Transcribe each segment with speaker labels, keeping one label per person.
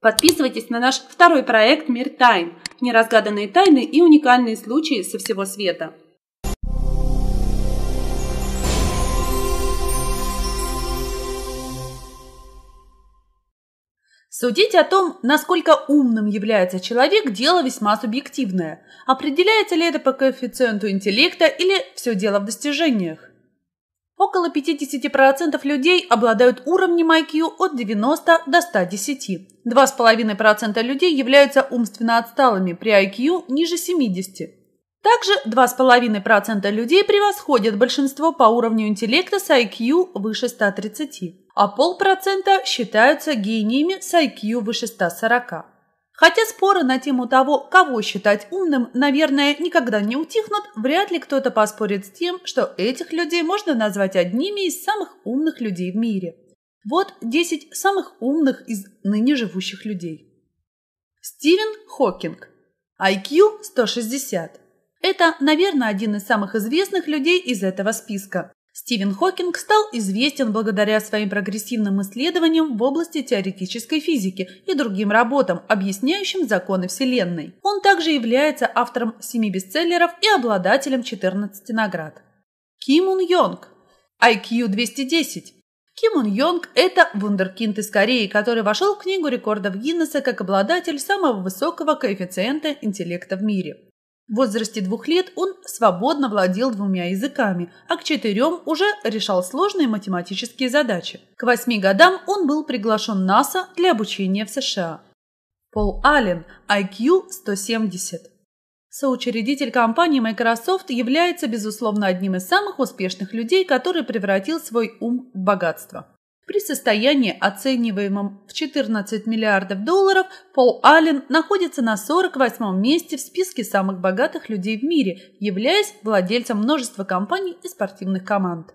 Speaker 1: Подписывайтесь на наш второй проект «Мир тайн» – неразгаданные тайны и уникальные случаи со всего света. Судить о том, насколько умным является человек, дело весьма субъективное. Определяется ли это по коэффициенту интеллекта или все дело в достижениях? около 50% людей обладают уровнем IQ от 90 до 110. 2,5% людей являются умственно отсталыми при IQ ниже 70. Также 2,5% людей превосходят большинство по уровню интеллекта с IQ выше 130, а полпроцента считаются гениями с IQ выше 140. Хотя споры на тему того, кого считать умным, наверное, никогда не утихнут, вряд ли кто-то поспорит с тем, что этих людей можно назвать одними из самых умных людей в мире. Вот 10 самых умных из ныне живущих людей. Стивен Хокинг. IQ 160. Это, наверное, один из самых известных людей из этого списка. Стивен Хокинг стал известен благодаря своим прогрессивным исследованиям в области теоретической физики и другим работам, объясняющим законы Вселенной. Он также является автором семи бестселлеров и обладателем 14 наград. Кимун Ун Йонг. IQ 210. Кимун Ун Йонг – это вундеркинд из Кореи, который вошел в Книгу рекордов Гиннесса как обладатель самого высокого коэффициента интеллекта в мире. В возрасте двух лет он свободно владел двумя языками, а к четырем уже решал сложные математические задачи. К восьми годам он был приглашен НАСА для обучения в США. Пол Аллен, IQ 170. Соучредитель компании Microsoft является, безусловно, одним из самых успешных людей, который превратил свой ум в богатство. При состоянии, оцениваемом в 14 миллиардов долларов, Пол Аллен находится на 48-м месте в списке самых богатых людей в мире, являясь владельцем множества компаний и спортивных команд.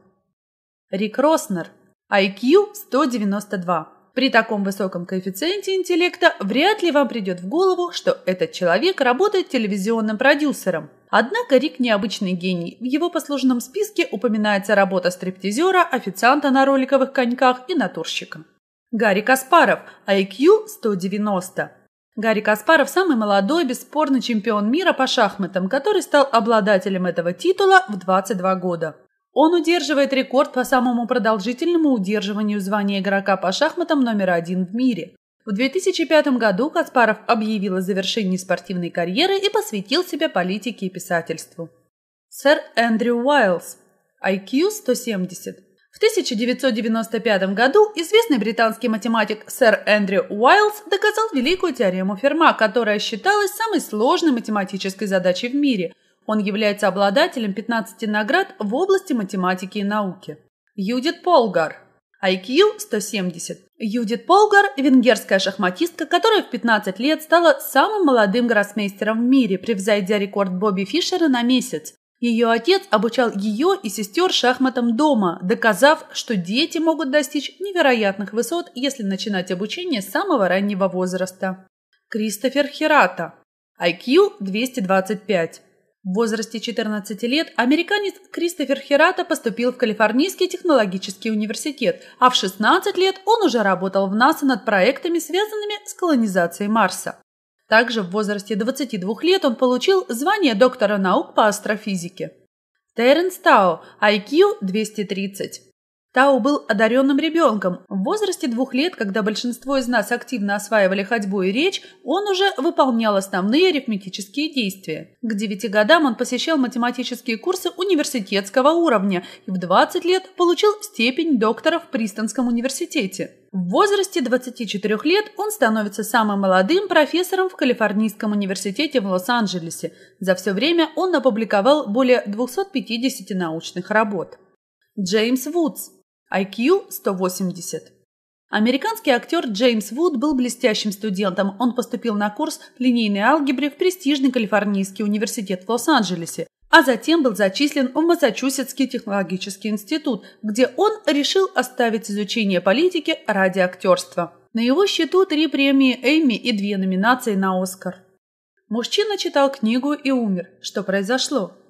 Speaker 1: Рик Роснер. IQ 192. При таком высоком коэффициенте интеллекта вряд ли вам придет в голову, что этот человек работает телевизионным продюсером. Однако Рик необычный гений. В его послужном списке упоминается работа стриптизера, официанта на роликовых коньках и натурщика. Гарри Каспаров, IQ 190. Гарри Каспаров – самый молодой, бесспорный чемпион мира по шахматам, который стал обладателем этого титула в 22 года. Он удерживает рекорд по самому продолжительному удерживанию звания игрока по шахматам номер один в мире. В 2005 году Каспаров объявил о завершении спортивной карьеры и посвятил себя политике и писательству. Сэр Эндрю Уайлз, IQ 170. В 1995 году известный британский математик сэр Эндрю Уайлз доказал великую теорему Ферма, которая считалась самой сложной математической задачей в мире. Он является обладателем 15 наград в области математики и науки. Юдит Полгар, IQ 170. Юдит Полгар – венгерская шахматистка, которая в 15 лет стала самым молодым гроссмейстером в мире, превзойдя рекорд Бобби Фишера на месяц. Ее отец обучал ее и сестер шахматам дома, доказав, что дети могут достичь невероятных высот, если начинать обучение с самого раннего возраста. Кристофер Херата. IQ 225. В возрасте 14 лет американец Кристофер Херата поступил в Калифорнийский технологический университет, а в 16 лет он уже работал в НАСА над проектами, связанными с колонизацией Марса. Также в возрасте 22 лет он получил звание доктора наук по астрофизике. Терренс Тао, IQ 230. Тау был одаренным ребенком. В возрасте двух лет, когда большинство из нас активно осваивали ходьбу и речь, он уже выполнял основные арифметические действия. К девяти годам он посещал математические курсы университетского уровня и в 20 лет получил степень доктора в Пристонском университете. В возрасте 24 лет он становится самым молодым профессором в Калифорнийском университете в Лос-Анджелесе. За все время он опубликовал более 250 научных работ. Джеймс Вудс IQ 180. Американский актер Джеймс Вуд был блестящим студентом. Он поступил на курс линейной алгебры в престижный Калифорнийский университет в Лос-Анджелесе, а затем был зачислен в Массачусетский технологический институт, где он решил оставить изучение политики ради актерства. На его счету три премии Эми и две номинации на Оскар. Мужчина читал книгу и умер. Что произошло?